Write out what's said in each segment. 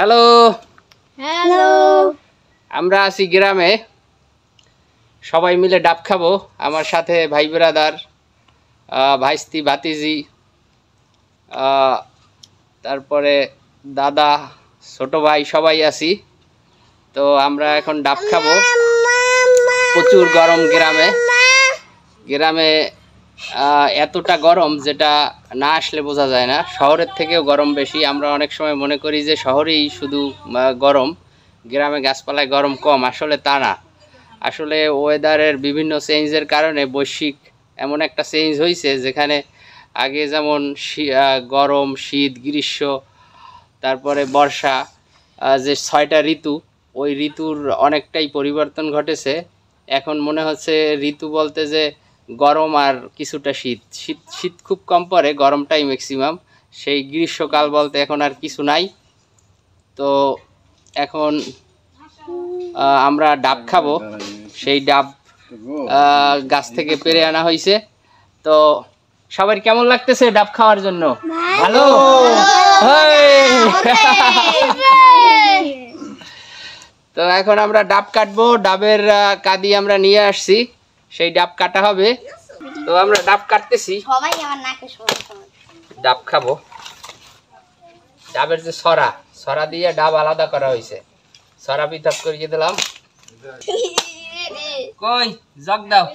Hello hello আমরা আছি গ্রামে সবাই মিলে ডাব খাবো আমার সাথে ভাই বেরাদার ভাইস্তি ভাতিজি তারপরে দাদা ছোট ভাই সবাই আছি তো আমরা এখন ডাব খাবো প্রচুর গরম গ্রামে গ্রামে এতটা গরম যেটা না আসলে বোঝা যায় না শহরের থেকেও গরম বেশি আমরা অনেক সময় মনে করি যে শহরেই শুধু গরম গ্রামে গাছপালায় গরম কম আসলে তা না আসলে ওয়েদারের বিভিন্ন চেঞ্জের কারণে বৈশ্বিক এমন একটা চেঞ্জ হয়েছে যেখানে আগে যেমন গরম শীত গ্রীষ্ম তারপরে বর্ষা যে ছয়টা ঋতু ওই ঋতুর অনেকটাই পরিবর্তন ঘটেছে এখন মনে হচ্ছে ঋতু বলতে যে গরম আর কিছুটা শীত শীত শীত খুব কম পরে গরমটাই ম্যাক্সিমাম সেই গ্রীষ্মকাল বলতে এখন আর কিছু নাই তো এখন আমরা ডাব খাবো সেই ডাব গাছ থেকে পেরে আনা হয়েছে তো সবার কেমন লাগতেছে ডাব খাওয়ার জন্য ভালো তো এখন আমরা ডাব কাটবো ডাবের কাদি আমরা নিয়ে আসছি সেই ডাব কাটা হবে তো আমরা ডাব কাটতেছি সবাই আমার নাকে ডাব খাবো ডাবের যে সরা সরা দিয়ে ডাব আলাদা করা হয়েছে সরা পৃথক করে দিলাম কই জগ দাও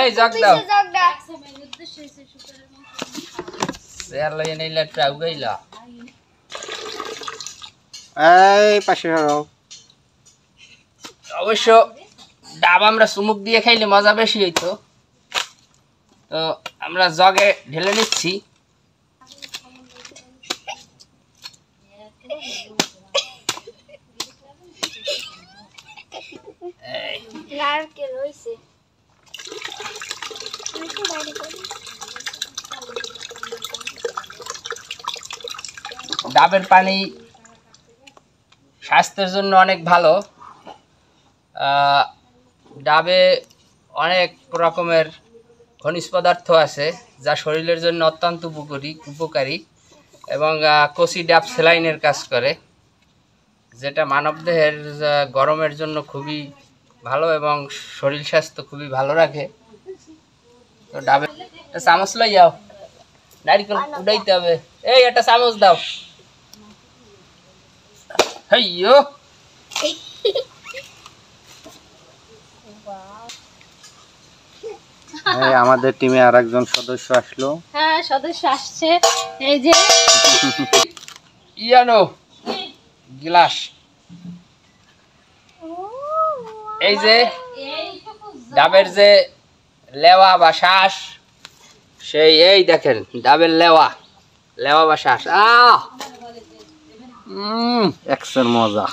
এই জগ দাও চেয়ার লইয়ে নিলে একটা গইলা এই পাশে অবশ্য ডাব আমরা চুমুক দিয়ে খাইলে মজা বেশি হইতো তো আমরা জগে ঢেলে নিচ্ছি ডাবের পানি স্বাস্থ্যের জন্য অনেক ভালো ডাবে অনেক রকমের খনিজ পদার্থ আছে যা শরীরের জন্য অত্যন্ত উপকারী উপকারী এবং কচি ডাব সেলাইনের কাজ করে যেটা মানবদেহের গরমের জন্য খুবই ভালো এবং শরীর স্বাস্থ্য খুবই ভালো রাখে তো ডাবে চামচ লই যাও নারিকেল উড়াইতে হবে এই একটা চামচ দাও হইয় আমাদের টিমে আর একজন সদস্য আসলো হ্যাঁ সদস্য আসছে এই যে ইয়ানো গ্লাস এই যে ডাবের যে লেওয়া বা শ্বাস সেই এই দেখেন ডাবের লেওয়া লেওয়া বা শ্বাস আসের মজা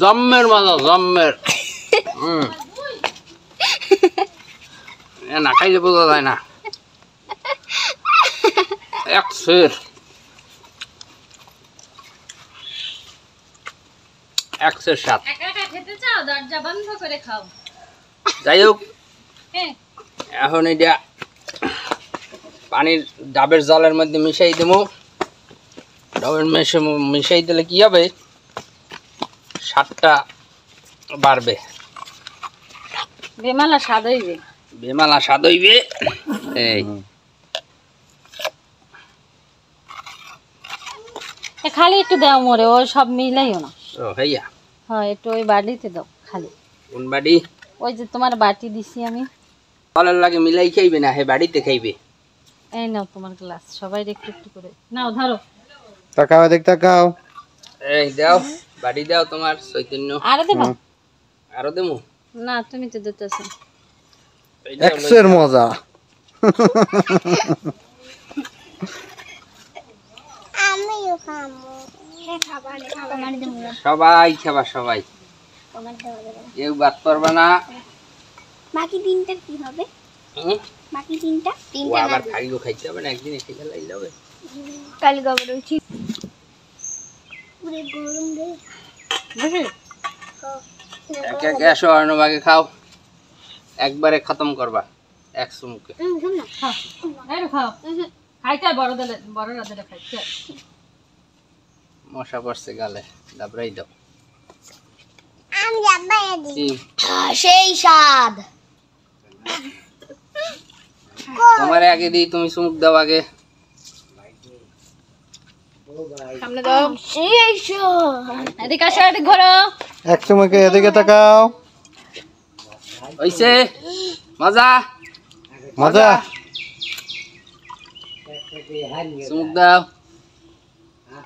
জম্মের মজা জম্মের হম না খাইলে বোঝা যায় না এক সের একশো সাত যাই হোক হ্যাঁ। এখন এটা পানির ডাবের জলের মধ্যে মিশাই দেবো ডাবের মেশে মিশাই দিলে কী হবে সারটা বাড়বে বেমালা স্বাদ হইবে বেমালা স্বাদ হইবে এই খালি একটু দাও সব মিলাইও না ও হ্যাঁ একটু ওই বাড়িতে দাও খালি কোন বাড়ি ওই যে তোমার বাটি দিছি আমি ভালো লাগে মিলাই খাইবে না হে বাড়িতে খাইবে এই নাও তোমার গ্লাস সবাই একটু একটু করে নাও ধরো তাকাও দেখ তাকাও এই দাও বাড়ি দাও তোমার চৈতন্য আরো দেবো আরো দেবো না তুমি তো দিতেছো এক্সের সবাই খাবা সবাই কেউ বাদ না বাকি কি হবে বাকি তিনটা আবার ভাগিও খাইতে হবে না একদিন এসে খেলাই হবে কাল উঠি পুরো গরম বসে খাও একবারে খতম করবা এক চুমুকে মশা পড়ছে গালে দাবরাই দাও আগে তুমি চুমুক এদিকে এক এদিকে তাকাও হইছে মজা মজা চুমুক দাও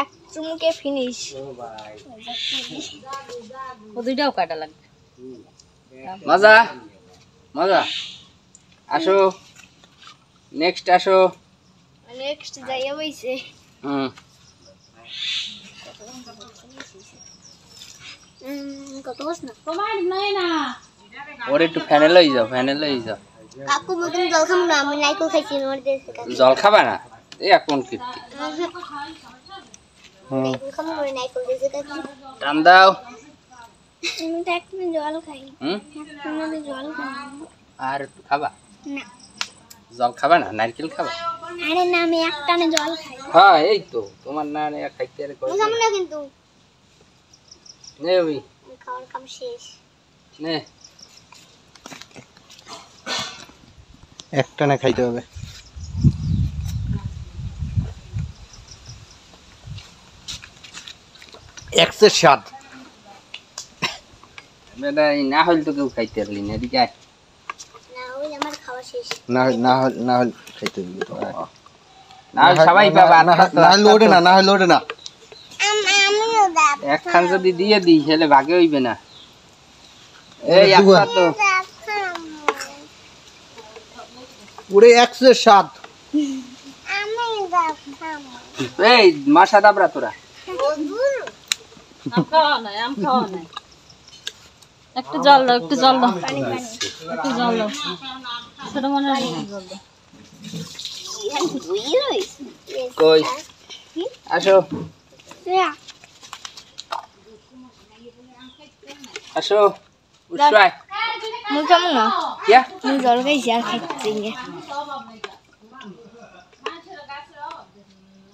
এক চুমুকে ফিনিশ ও দুইটাও কাটা লাগবে মজা মজা আসো নেক্সট আসো নেক্সট যাইয়া হইছে হুম কত না প্রমাণ নয় না ওর একটু ফ্যানে লই যাও ফ্যানে লই যাও কাকু মতন জল খাবো না আমি নাইকল খাইছি ওর দেশে জল খাবা না এই কোন কীর্তি টান দাও জল খাই জল আর খাবা না জল খাবা না নারকেল খাবা আরে না আমি জল খাই হ্যাঁ এই তো তোমার না না খাইতে কই না কিন্তু নে ওই খাওয়ার কাম শেষ নে না খাইতে হবে একশো সাত মানে না হলে তো কেউ খাইতে পারলি না এদিকে না না না না না না না না একখান যদি দিয়ে দিই তাহলে ভাগে হইবে না এই একটা তো ওরে একশো সাত এই মাসা দাবরা তোরা একটু জল দাও একটু জল দাও একটু জল দাও ছোট মনে কই আসো আসো উঠো মুখ কেমন না জল খাইছি আর খাইছি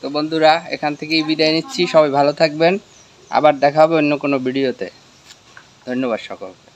তো বন্ধুরা এখান থেকেই বিদায় নিচ্ছি সবাই ভালো থাকবেন আবার দেখা হবে অন্য কোনো ভিডিওতে ধন্যবাদ সকলকে